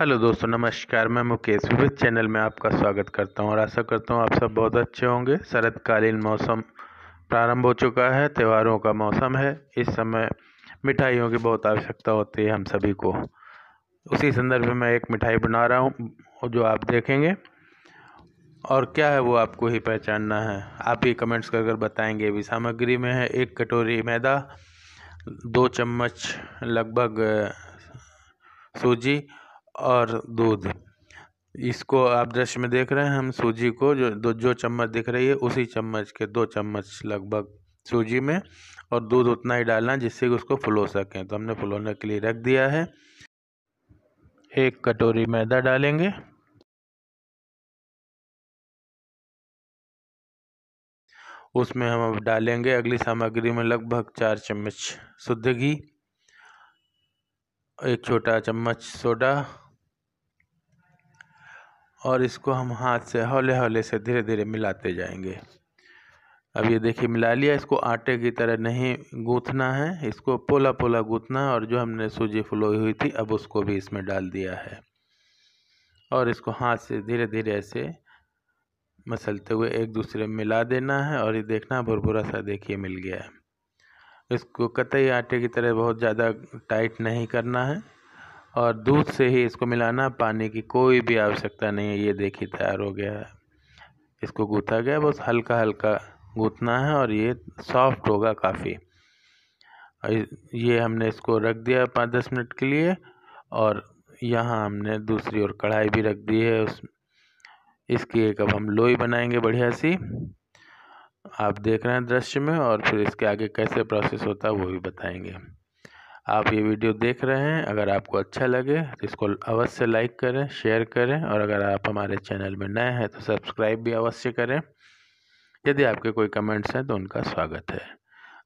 hello दोस्तों नमस्कार मैं मुकेश विविध चैनल में आपका स्वागत करता हूं और आशा करता हूं आप सब बहुत अच्छे होंगे शरदकालीन मौसम प्रारंभ हो चुका है त्योहारों का मौसम है इस समय मिठाइयों की बहुत आवश्यकता होती है हम सभी को उसी संदर्भ में मैं एक मिठाई बना रहा हूँ जो आप देखेंगे और क्या है वो आपको ही पहचानना है आप ही कमेंट्स कर कर बताएँगे भी सामग्री में है एक कटोरी मैदा दो चम्मच लगभग सूजी और दूध इसको आप दृश्य में देख रहे हैं हम सूजी को जो जो चम्मच दिख रही है उसी चम्मच के दो चम्मच लगभग सूजी में और दूध उतना ही डालना जिससे कि उसको फुलो सकें तो हमने फुलोने के लिए रख दिया है एक कटोरी मैदा डालेंगे उसमें हम अब डालेंगे अगली सामग्री में लगभग चार चम्मच शुद्ध घी एक छोटा चम्मच सोडा और इसको हम हाथ से हौले हौले से धीरे धीरे मिलाते जाएंगे अब ये देखिए मिला लिया इसको आटे की तरह नहीं गूँथना है इसको पोला पोला गूँथना है और जो हमने सूजी फुलोई हुई थी अब उसको भी इसमें डाल दिया है और इसको हाथ से धीरे धीरे ऐसे मसलते हुए एक दूसरे में मिला देना है और ये देखना भुरभुरा सा देखिए मिल गया है इसको कतई आटे की तरह बहुत ज़्यादा टाइट नहीं करना है और दूध से ही इसको मिलाना पानी की कोई भी आवश्यकता नहीं है ये देखिए तैयार हो गया है इसको गूँथा गया बस हल्का हल्का गूँथना है और ये सॉफ्ट होगा काफ़ी ये हमने इसको रख दिया पाँच दस मिनट के लिए और यहाँ हमने दूसरी ओर कढ़ाई भी रख दी है उस इसकी एक अब हम लोई बनाएंगे बढ़िया सी आप देख रहे हैं दृश्य में और फिर इसके आगे कैसे प्रोसेस होता है वो भी बताएंगे आप ये वीडियो देख रहे हैं अगर आपको अच्छा लगे तो इसको अवश्य लाइक करें शेयर करें और अगर आप हमारे चैनल में नए हैं तो सब्सक्राइब भी अवश्य करें यदि आपके कोई कमेंट्स हैं तो उनका स्वागत है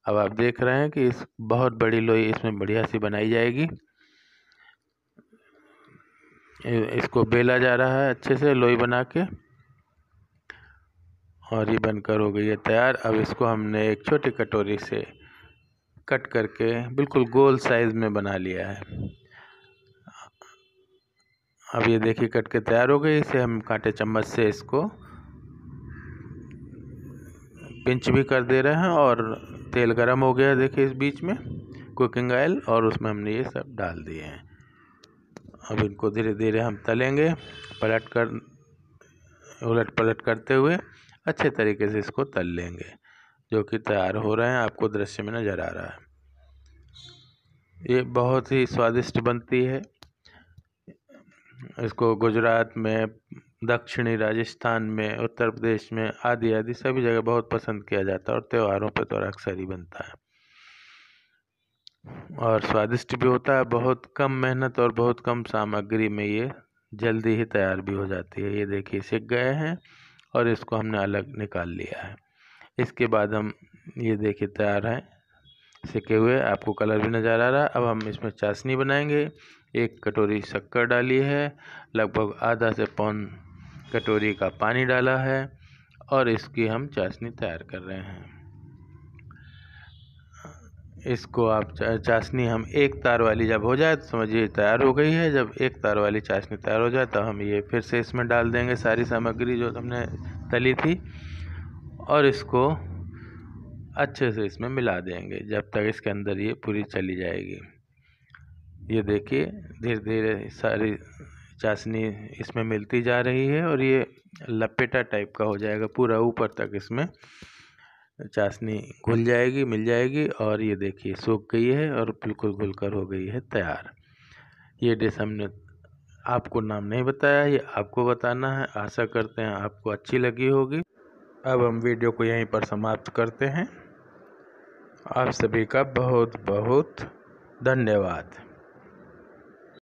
अब आप देख रहे हैं कि इस बहुत बड़ी लोई इसमें बढ़िया सी बनाई जाएगी इसको बेला जा रहा है अच्छे से लोई बना के और ये बनकर हो गई है तैयार अब इसको हमने एक छोटी कटोरी से कट करके बिल्कुल गोल साइज़ में बना लिया है अब ये देखिए कट के तैयार हो गई इसे हम कांटे चम्मच से इसको पिंच भी कर दे रहे हैं और तेल गरम हो गया देखिए इस बीच में कुकिंग ऑयल और उसमें हमने ये सब डाल दिए हैं अब इनको धीरे धीरे हम तलेंगे पलट कर उलट पलट करते हुए अच्छे तरीके से इसको तल लेंगे जो कि तैयार हो रहे हैं आपको दृश्य में नज़र आ रहा है ये बहुत ही स्वादिष्ट बनती है इसको गुजरात में दक्षिणी राजस्थान में उत्तर प्रदेश में आदि आदि सभी जगह बहुत पसंद किया जाता है और त्योहारों पर तो अक्सर ही बनता है और स्वादिष्ट भी होता है बहुत कम मेहनत और बहुत कम सामग्री में ये जल्दी ही तैयार भी हो जाती है ये देखिए सीख गए हैं और इसको हमने अलग निकाल लिया है इसके बाद हम ये देखिए तैयार हैं सेके हुए आपको कलर भी नज़र आ रहा है अब हम इसमें चाशनी बनाएंगे एक कटोरी शक्कर डाली है लगभग आधा से पौन कटोरी का पानी डाला है और इसकी हम चाशनी तैयार कर रहे हैं इसको आप चाशनी हम एक तार वाली जब हो जाए तो समझिए तैयार हो गई है जब एक तार वाली चाशनी तैयार हो जाए तो हम ये फिर से इसमें डाल देंगे सारी सामग्री जो हमने तली थी और इसको अच्छे से इसमें मिला देंगे जब तक इसके अंदर ये पूरी चली जाएगी ये देखिए धीरे धीरे सारी चाशनी इसमें मिलती जा रही है और ये लपेटा टाइप का हो जाएगा पूरा ऊपर तक इसमें चाशनी घुल जाएगी मिल जाएगी और ये देखिए सूख गई है और बिल्कुल घुल कर हो गई है तैयार ये डिश हमने आपको नाम नहीं बताया ये आपको बताना है आशा करते हैं आपको अच्छी लगी होगी अब हम वीडियो को यहीं पर समाप्त करते हैं आप सभी का बहुत बहुत धन्यवाद